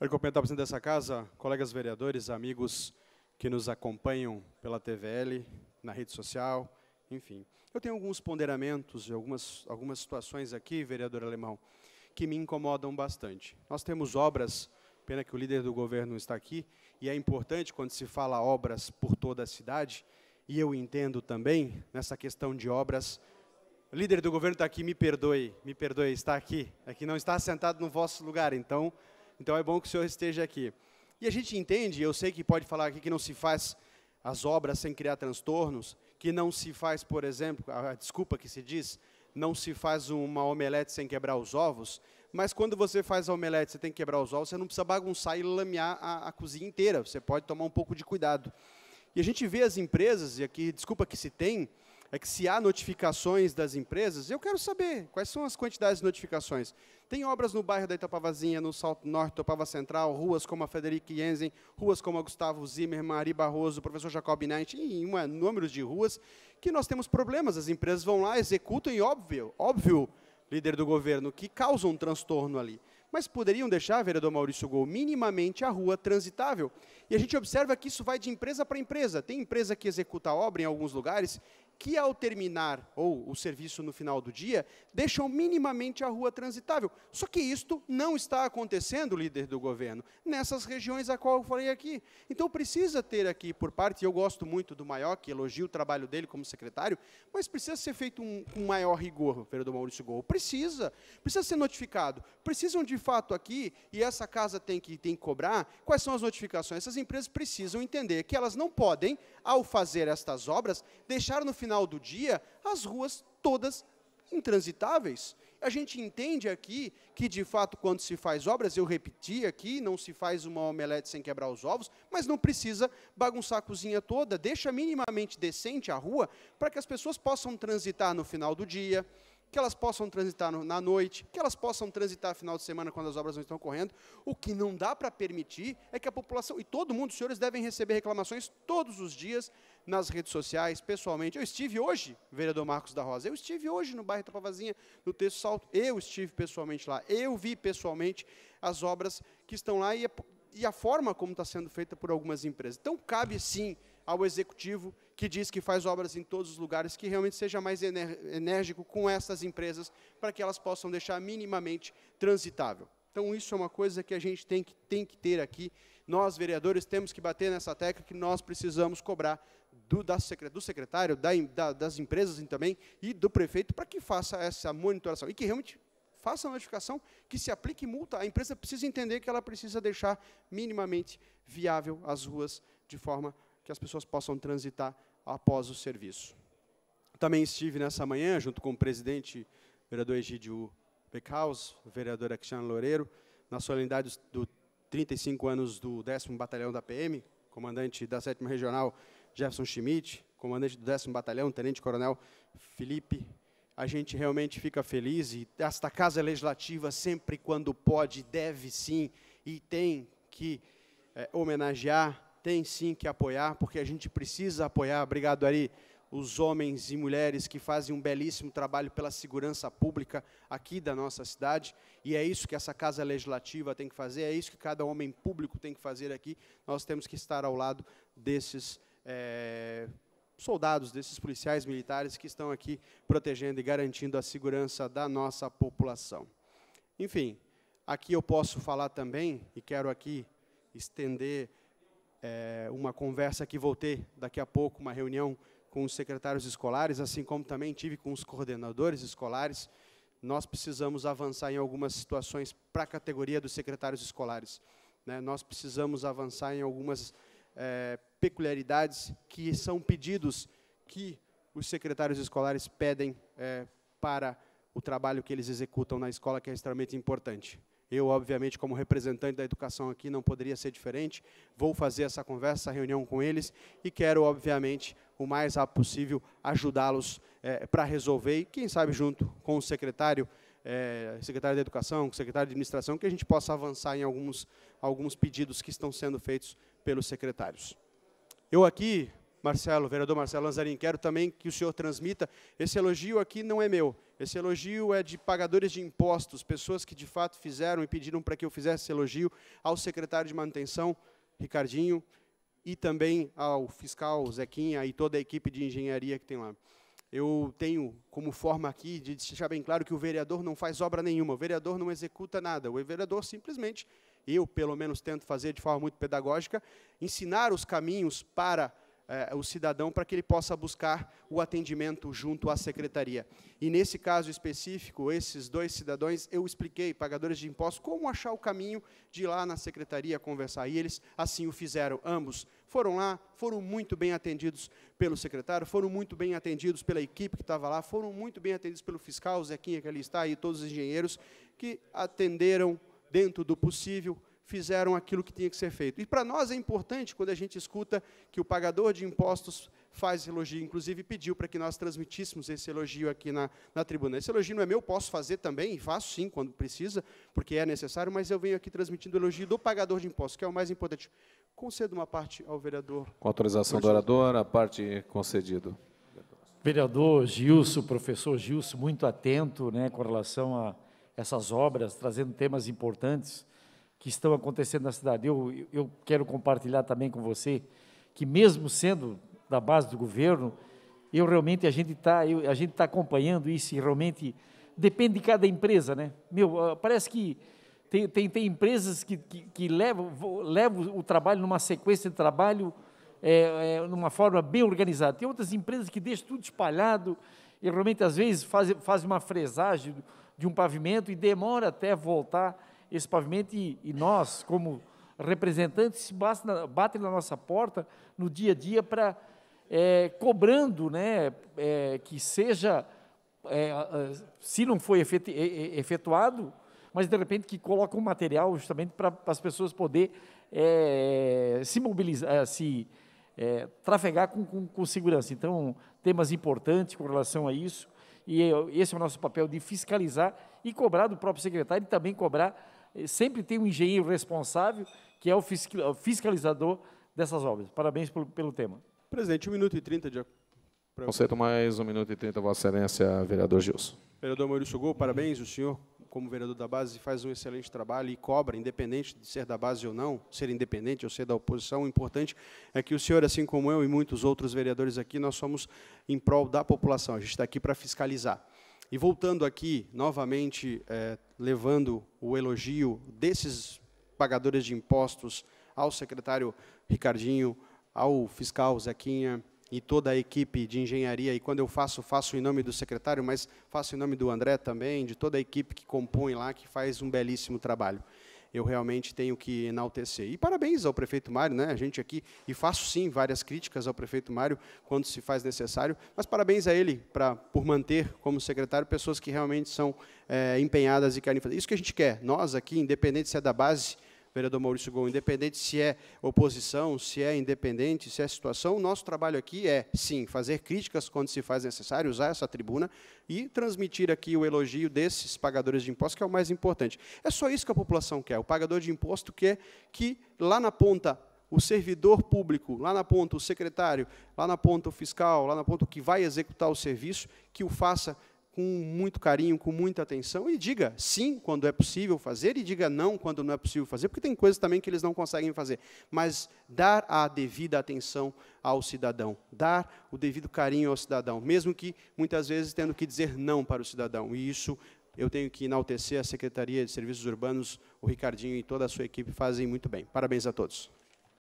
Quero cumprimentar o presidente dessa casa, colegas vereadores, amigos que nos acompanham pela TVL, na rede social, enfim. Eu tenho alguns ponderamentos e algumas, algumas situações aqui, vereador Alemão, que me incomodam bastante. Nós temos obras, pena que o líder do governo está aqui, e é importante quando se fala obras por toda a cidade, e eu entendo também, nessa questão de obras, O líder do governo está aqui, me perdoe, me perdoe, está aqui, é que não está sentado no vosso lugar, então então é bom que o Senhor esteja aqui. E a gente entende, eu sei que pode falar aqui que não se faz as obras sem criar transtornos, que não se faz, por exemplo, a desculpa que se diz, não se faz uma omelete sem quebrar os ovos, mas quando você faz a omelete, você tem que quebrar os ovos, você não precisa bagunçar e lamear a, a cozinha inteira, você pode tomar um pouco de cuidado. E a gente vê as empresas, e aqui, desculpa que se tem, é que se há notificações das empresas, eu quero saber quais são as quantidades de notificações. Tem obras no bairro da Itapavazinha, no Salto Norte, Topava Central, ruas como a Frederic Jensen, ruas como a Gustavo Zimmer, Mari Barroso, professor Jacob Knight, e um é número de ruas que nós temos problemas. As empresas vão lá, executam e óbvio, óbvio, líder do governo, que causam um transtorno ali. Mas poderiam deixar, vereador Maurício Gol, minimamente a rua transitável. E a gente observa que isso vai de empresa para empresa. Tem empresa que executa a obra em alguns lugares que ao terminar, ou o serviço no final do dia, deixam minimamente a rua transitável. Só que isto não está acontecendo, líder do governo, nessas regiões a qual eu falei aqui. Então precisa ter aqui, por parte, eu gosto muito do Maior, que elogio o trabalho dele como secretário, mas precisa ser feito um, maior rigor, vereador Maurício Gol. Precisa, precisa ser notificado. Precisam de fato aqui, e essa casa tem que, tem que cobrar, quais são as notificações? Essas empresas precisam entender que elas não podem, ao fazer estas obras, deixar no final final do dia, as ruas todas intransitáveis. A gente entende aqui que, de fato, quando se faz obras, eu repeti aqui, não se faz uma omelete sem quebrar os ovos, mas não precisa bagunçar a cozinha toda, deixa minimamente decente a rua para que as pessoas possam transitar no final do dia, que elas possam transitar na noite, que elas possam transitar final de semana quando as obras não estão correndo. O que não dá para permitir é que a população, e todo mundo, os senhores devem receber reclamações todos os dias nas redes sociais, pessoalmente. Eu estive hoje, vereador Marcos da Rosa, eu estive hoje no bairro Tapavazinha, no Texto Salto, eu estive pessoalmente lá, eu vi pessoalmente as obras que estão lá e é e a forma como está sendo feita por algumas empresas. Então, cabe sim ao executivo que diz que faz obras em todos os lugares, que realmente seja mais enérgico com essas empresas, para que elas possam deixar minimamente transitável. Então, isso é uma coisa que a gente tem que, tem que ter aqui. Nós, vereadores, temos que bater nessa tecla que nós precisamos cobrar do, da, do secretário, da, da, das empresas também, e do prefeito, para que faça essa monitoração. E que realmente faça a notificação, que se aplique multa. A empresa precisa entender que ela precisa deixar minimamente viável as ruas, de forma que as pessoas possam transitar após o serviço. Também estive nessa manhã, junto com o presidente, vereador Egídio Becaus, vereador Cristiano Loureiro, na solenidade dos 35 anos do 10 Batalhão da PM, comandante da 7 Regional Jefferson Schmidt, comandante do 10 Batalhão, tenente-coronel Felipe a gente realmente fica feliz e esta casa legislativa sempre quando pode deve sim e tem que é, homenagear, tem sim que apoiar, porque a gente precisa apoiar. Obrigado Ari, os homens e mulheres que fazem um belíssimo trabalho pela segurança pública aqui da nossa cidade, e é isso que essa casa legislativa tem que fazer, é isso que cada homem público tem que fazer aqui. Nós temos que estar ao lado desses é, soldados, desses policiais militares que estão aqui protegendo e garantindo a segurança da nossa população. Enfim, aqui eu posso falar também, e quero aqui estender é, uma conversa que vou ter daqui a pouco, uma reunião com os secretários escolares, assim como também tive com os coordenadores escolares. Nós precisamos avançar em algumas situações para a categoria dos secretários escolares. Né? Nós precisamos avançar em algumas é, peculiaridades que são pedidos que os secretários escolares pedem é, para o trabalho que eles executam na escola, que é extremamente importante. Eu, obviamente, como representante da educação aqui, não poderia ser diferente. Vou fazer essa conversa, essa reunião com eles e quero, obviamente, o mais rápido possível ajudá-los é, para resolver. E, quem sabe, junto com o secretário, é, secretário da Educação, com o secretário de Administração, que a gente possa avançar em alguns, alguns pedidos que estão sendo feitos pelos secretários. Eu aqui, Marcelo, vereador Marcelo Lanzarin, quero também que o senhor transmita, esse elogio aqui não é meu, esse elogio é de pagadores de impostos, pessoas que de fato fizeram e pediram para que eu fizesse esse elogio ao secretário de manutenção, Ricardinho, e também ao fiscal Zequinha e toda a equipe de engenharia que tem lá. Eu tenho como forma aqui de deixar bem claro que o vereador não faz obra nenhuma, o vereador não executa nada, o vereador simplesmente eu pelo menos tento fazer de forma muito pedagógica, ensinar os caminhos para eh, o cidadão para que ele possa buscar o atendimento junto à secretaria. E nesse caso específico, esses dois cidadãos, eu expliquei, pagadores de impostos, como achar o caminho de ir lá na secretaria conversar. E eles assim o fizeram, ambos foram lá, foram muito bem atendidos pelo secretário, foram muito bem atendidos pela equipe que estava lá, foram muito bem atendidos pelo fiscal, o Zequinha que ali está, e todos os engenheiros que atenderam dentro do possível, fizeram aquilo que tinha que ser feito. E para nós é importante quando a gente escuta que o pagador de impostos faz elogio, inclusive pediu para que nós transmitíssemos esse elogio aqui na, na tribuna. Esse elogio não é meu, posso fazer também, e faço sim quando precisa, porque é necessário, mas eu venho aqui transmitindo o elogio do pagador de impostos, que é o mais importante. Concedo uma parte ao vereador. Com autorização do orador, a parte concedido. Vereador Gilson, professor Gilson, muito atento né, com relação a essas obras, trazendo temas importantes que estão acontecendo na cidade. Eu, eu quero compartilhar também com você que mesmo sendo da base do governo, eu realmente a gente está a gente tá acompanhando isso e realmente depende de cada empresa, né? Meu, ah, parece que tem, tem, tem empresas que, que, que, levam, levam o trabalho numa sequência de trabalho, é, é, numa forma bem organizada. Tem outras empresas que deixam tudo espalhado e realmente às vezes fazem faz uma fresagem de um pavimento e demora até voltar esse pavimento e, e nós, como representantes, se na nossa porta no dia a dia para é, cobrando né, é, que seja, é, se não foi efetu efetuado, mas de repente que coloca um material justamente para as pessoas poder é, se mobilizar, é, se é, trafegar com, com, com segurança. Então, temas importantes com relação a isso e é, esse é o nosso papel de fiscalizar e cobrar do próprio secretário e também cobrar, eh, sempre tem um engenheiro responsável, que é o fiscalizador dessas obras. Parabéns pelo, pelo tema. Presidente, um minuto e trinta de Conceito mais um minuto e trinta Vossa Excelência, vereador Gilson. Vereador Maurício Gol, parabéns, o senhor como vereador da base, faz um excelente trabalho e cobra, independente de ser da base ou não, ser independente ou ser da oposição, o importante é que o senhor, assim como eu e muitos outros vereadores aqui, nós somos em prol da população, a gente está aqui para fiscalizar. E voltando aqui, novamente, é, levando o elogio desses pagadores de impostos ao secretário Ricardinho, ao fiscal Zequinha, e toda a equipe de engenharia, e quando eu faço, faço em nome do secretário, mas faço em nome do André também, de toda a equipe que compõe lá, que faz um belíssimo trabalho. Eu realmente tenho que enaltecer. E parabéns ao prefeito Mário, né? A gente aqui, e faço sim várias críticas ao prefeito Mário quando se faz necessário, mas parabéns a ele pra, por manter como secretário pessoas que realmente são é, empenhadas e querem fazer. Isso que a gente quer, nós aqui, independente se é da base vereador Maurício Gol, independente se é oposição, se é independente, se é situação, o nosso trabalho aqui é, sim, fazer críticas quando se faz necessário, usar essa tribuna e transmitir aqui o elogio desses pagadores de impostos, que é o mais importante. É só isso que a população quer. O pagador de imposto quer que, lá na ponta, o servidor público, lá na ponta o secretário, lá na ponta o fiscal, lá na ponta o que vai executar o serviço, que o faça com muito carinho, com muita atenção, e diga sim quando é possível fazer e diga não quando não é possível fazer, porque tem coisas também que eles não conseguem fazer. Mas dar a devida atenção ao cidadão, dar o devido carinho ao cidadão, mesmo que muitas vezes tendo que dizer não para o cidadão. E isso eu tenho que enaltecer a Secretaria de Serviços Urbanos, o Ricardinho e toda a sua equipe fazem muito bem. Parabéns a todos.